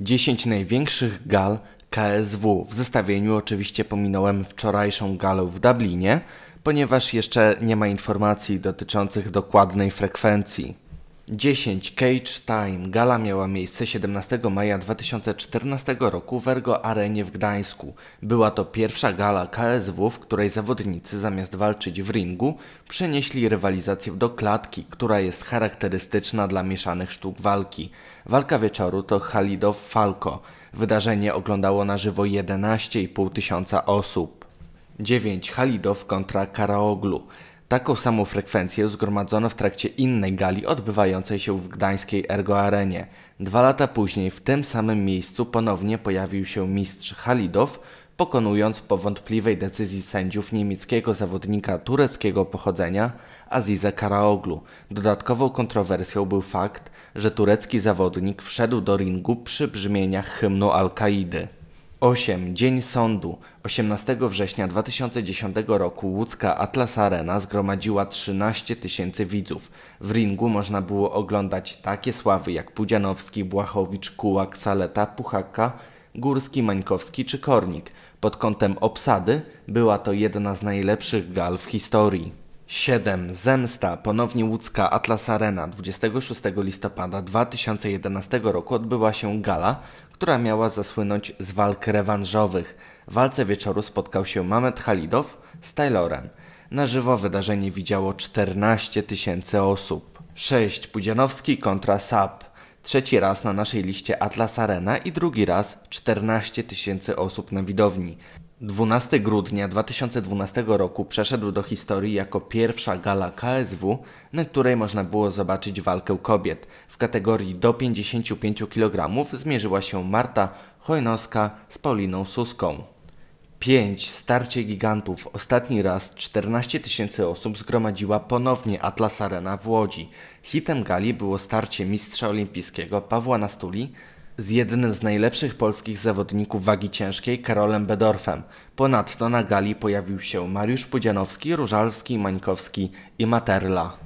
10 największych gal KSW. W zestawieniu oczywiście pominąłem wczorajszą galę w Dublinie, ponieważ jeszcze nie ma informacji dotyczących dokładnej frekwencji. 10. Cage Time. Gala miała miejsce 17 maja 2014 roku w Ergo Arenie w Gdańsku. Była to pierwsza gala KSW, w której zawodnicy zamiast walczyć w ringu, przenieśli rywalizację do klatki, która jest charakterystyczna dla mieszanych sztuk walki. Walka wieczoru to Halidow Falco. Wydarzenie oglądało na żywo 11,5 tysiąca osób. 9. Halidow kontra Karaoglu. Taką samą frekwencję zgromadzono w trakcie innej gali odbywającej się w gdańskiej Ergo Arenie. Dwa lata później w tym samym miejscu ponownie pojawił się mistrz Halidow, pokonując po wątpliwej decyzji sędziów niemieckiego zawodnika tureckiego pochodzenia Aziza Karaoglu. Dodatkową kontrowersją był fakt, że turecki zawodnik wszedł do ringu przy brzmieniach hymnu Al-Kaidy. 8. Dzień Sądu. 18 września 2010 roku łódzka Atlas Arena zgromadziła 13 tysięcy widzów. W ringu można było oglądać takie sławy jak Pudzianowski, Błachowicz, Kułak, Saleta, Puchaka, Górski, Mańkowski czy Kornik. Pod kątem obsady była to jedna z najlepszych gal w historii. 7. Zemsta. Ponownie łódzka Atlas Arena 26 listopada 2011 roku odbyła się gala, która miała zasłynąć z walk rewanżowych. W walce wieczoru spotkał się Mamet Halidow z Taylorem. Na żywo wydarzenie widziało 14 tysięcy osób. 6. Pudzianowski kontra SAP. Trzeci raz na naszej liście Atlas Arena i drugi raz 14 tysięcy osób na widowni. 12 grudnia 2012 roku przeszedł do historii jako pierwsza gala KSW, na której można było zobaczyć walkę kobiet. W kategorii do 55 kg zmierzyła się Marta Chojnowska z Pauliną Suską. 5. Starcie gigantów. Ostatni raz 14 tysięcy osób zgromadziła ponownie Atlas Arena w Łodzi. Hitem gali było starcie mistrza olimpijskiego Pawła Nastuli z jednym z najlepszych polskich zawodników wagi ciężkiej Karolem Bedorfem. Ponadto na gali pojawił się Mariusz Pudzianowski, Różalski, Mańkowski i Materla.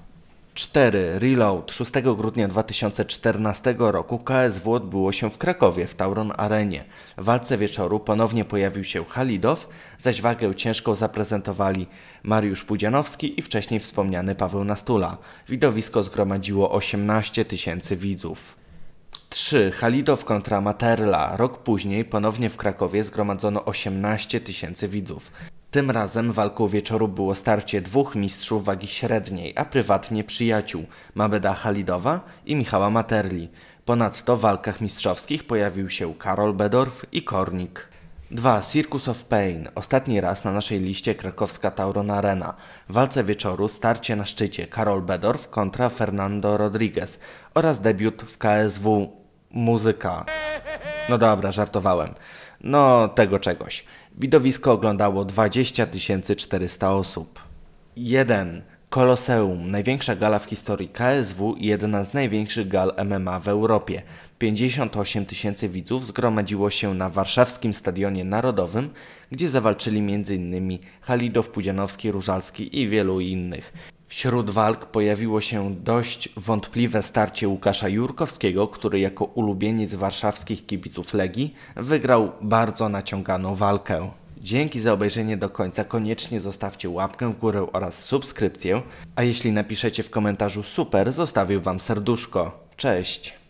4. Reload 6 grudnia 2014 roku KSW odbyło się w Krakowie w Tauron Arenie. W walce wieczoru ponownie pojawił się Halidow, zaś wagę ciężką zaprezentowali Mariusz Pudzianowski i wcześniej wspomniany Paweł Nastula. Widowisko zgromadziło 18 tysięcy widzów. 3. Halidow kontra Materla. Rok później ponownie w Krakowie zgromadzono 18 tysięcy widzów. Tym razem walką wieczoru było starcie dwóch mistrzów wagi średniej, a prywatnie przyjaciół Mabeda Halidowa i Michała Materli. Ponadto w walkach mistrzowskich pojawił się Karol Bedorf i Kornik. 2. Circus of Pain. Ostatni raz na naszej liście krakowska Tauron Arena. W walce wieczoru starcie na szczycie Karol Bedorf kontra Fernando Rodriguez oraz debiut w KSW muzyka. No dobra, żartowałem. No tego czegoś. Widowisko oglądało 20 400 osób. Jeden Koloseum, największa gala w historii KSW i jedna z największych gal MMA w Europie. 58 tysięcy widzów zgromadziło się na warszawskim Stadionie Narodowym, gdzie zawalczyli m.in. Halidow, Pudzianowski, Różalski i wielu innych. Wśród walk pojawiło się dość wątpliwe starcie Łukasza Jurkowskiego, który jako ulubieniec warszawskich kibiców Legii wygrał bardzo naciąganą walkę. Dzięki za obejrzenie do końca. Koniecznie zostawcie łapkę w górę oraz subskrypcję. A jeśli napiszecie w komentarzu super, zostawię Wam serduszko. Cześć!